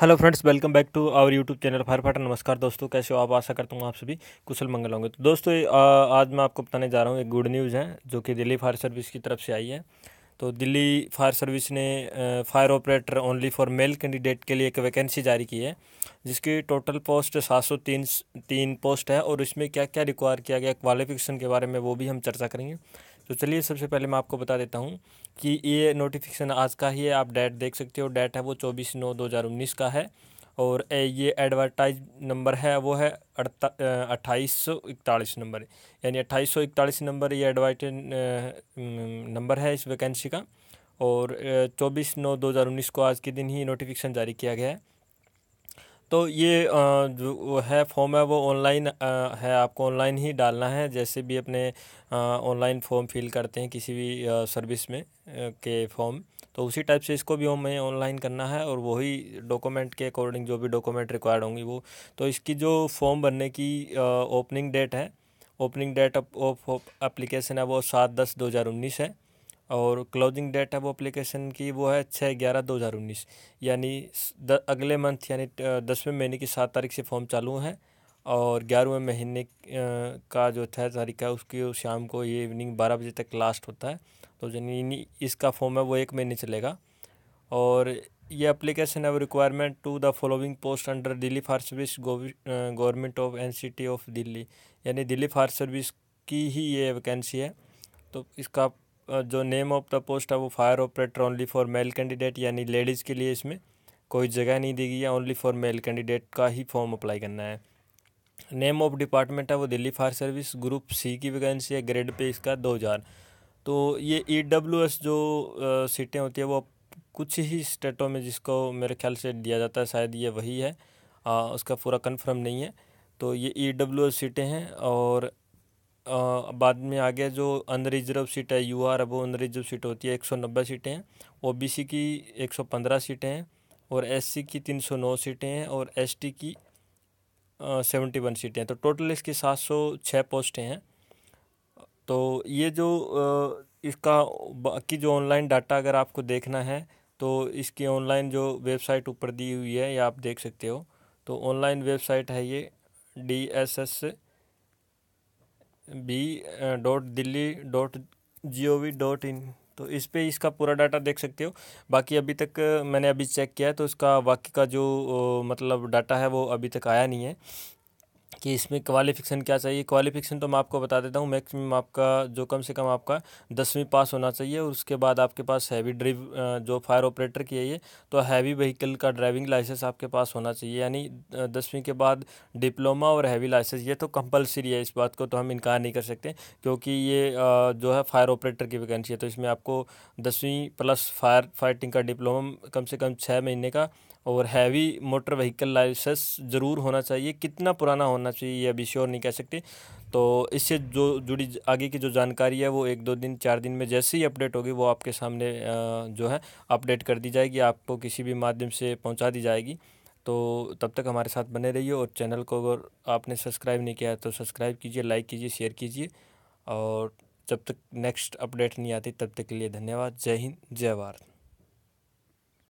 hello friends welcome back to our YouTube channel fire fighter नमस्कार दोस्तों कैसे हो आप आशा करता हूँ आप सभी कुशल मंगल होंगे तो दोस्तों आज मैं आपको बताने जा रहा हूँ एक गुड न्यूज़ है जो कि दिल्ली फायर सर्विस की तरफ से आई है तो दिल्ली फायर सर्विस ने fire operator only for male candidate के लिए एक वैकेंसी जारी की है जिसकी टोटल पोस्ट सात सौ तीन तीन पोस्ट है और इसमें क्या क्या रिक्वायर किया गया क्वालिफिकेशन के बारे में वो भी हम चर्चा करेंगे तो चलिए सबसे पहले मैं आपको बता देता हूँ कि ये नोटिफिकेशन आज का ही है आप डेट देख सकते हो डेट है वो चौबीस नौ दो हज़ार उन्नीस का है और ये एडवर्टाइज नंबर है वो है अट्ठाईस सौ इकतालीस नंबर यानी अट्ठाईस सौ इकतालीस नंबर ये एडवर्टाइज नंबर है इस वैकेंसी का और चौबीस नौ दो हज़ार उन्नीस को आज के दिन ही नोटिफिकेशन जारी किया गया है तो ये जो है फॉर्म है वो ऑनलाइन है आपको ऑनलाइन ही डालना है जैसे भी अपने ऑनलाइन फॉर्म फिल करते हैं किसी भी सर्विस में के फॉर्म तो उसी टाइप से इसको भी हमें ऑनलाइन करना है और वही डॉक्यूमेंट के अकॉर्डिंग जो भी डॉक्यूमेंट रिक्वायर्ड होंगी वो तो इसकी जो फॉर्म भरने की ओपनिंग डेट है ओपनिंग डेट ऑफ अप्लीकेशन है वो सात दस दो हज़ार उन्नीस है और क्लोजिंग डेट है वो अप्लीकेशन की वो है छः ग्यारह दो हज़ार उन्नीस यानी अगले मंथ यानी दसवें महीने की सात तारीख से फॉर्म चालू है और ग्यारहवें महीने का जो था तारीख है उसकी शाम को ये इवनिंग बारह बजे तक लास्ट होता है तो यानी इसका फॉर्म है वो एक महीने चलेगा और ये अप्लीकेशन है requirement to the following post under Delhi fire service government of N of Delhi यानी दिल्ली फायर सर्विस की ही ये वैकेंसी है तो इसका जो नेम ऑफ द पोस्ट है वो fire operator only for male candidate यानी लेडीज़ के लिए इसमें कोई जगह नहीं दी गई है ओनली फॉर मेल कैंडिडेट का ही फॉर्म अप्लाई करना है नेम ऑफ डिपार्टमेंट है वो Delhi fire service group C की वैकेंसी है ग्रेड पे इसका दो हज़ार तो ये ई डब्ल्यू एस जो सीटें होती है वो कुछ ही स्टेटों में जिसको मेरे ख्याल से दिया जाता है शायद ये वही है आ, उसका पूरा कन्फर्म नहीं है तो ये ई डब्ल्यू एस सीटें हैं और बाद में आ गया जो अनरिजर्व सीट है यू आर वो अनरिजर्व सीट होती है एक सौ नब्बे सीटें हैं ओ बी सी की एक सौ पंद्रह सीटें हैं और एस सी की तीन सौ नौ सीटें हैं और एस टी की सेवेंटी वन सीटें हैं तो टोटल इसकी सात सौ छः पोस्टें हैं तो ये जो इसका बाकी जो ऑनलाइन डाटा अगर आपको देखना है तो इसकी ऑनलाइन जो वेबसाइट ऊपर दी हुई है ये आप देख सकते हो तो ऑनलाइन वेबसाइट है ये D S S B dot Delhi dot G O V dot in तो इस पे इसका पूरा डाटा देख सकते हो बाकी अभी तक uh, मैंने अभी चेक किया है तो इसका बाकी का जो uh, मतलब डाटा है वो अभी तक आया नहीं है कि इसमें क्वालिफिकेशन क्या चाहिए क्वालिफिकेशन तो मैं आपको बता देता हूँ मैक्सिमम आपका जो कम से कम आपका दसवीं पास होना चाहिए और उसके बाद आपके पास हैवी ड्रिव जो फायर ऑपरेटर की है ये तो हैवी व्हीकल का ड्राइविंग लाइसेंस आपके पास होना चाहिए यानी दसवीं के बाद डिप्लोमा और हैवी लाइसेंस ये तो कंपलसरी है इस बात को तो हम इनकार नहीं कर सकते क्योंकि ये जो है फायर ऑपरेटर की वैकेंसी है तो इसमें आपको दसवीं प्लस फायर फाइटिंग का डिप्लोमा कम से कम छः महीने का और हैवी मोटर व्हीकल लाइसेंस ज़रूर होना चाहिए कितना पुराना होना चाहिए ये अभी श्योर नहीं कह सकते तो इससे जो जुड़ी आगे की जो जानकारी है वो एक दो दिन चार दिन में जैसे ही अपडेट होगी वो आपके सामने जो है अपडेट कर दी जाएगी आपको किसी भी माध्यम से पहुँचा दी जाएगी तो तब तक हमारे साथ बने रहिए और चैनल को अगर आपने सब्सक्राइब नहीं किया है तो सब्सक्राइब कीजिए लाइक कीजिए शेयर कीजिए और जब तक नेक्स्ट अपडेट नहीं आती तब तक के लिए धन्यवाद जय हिंद जय भारत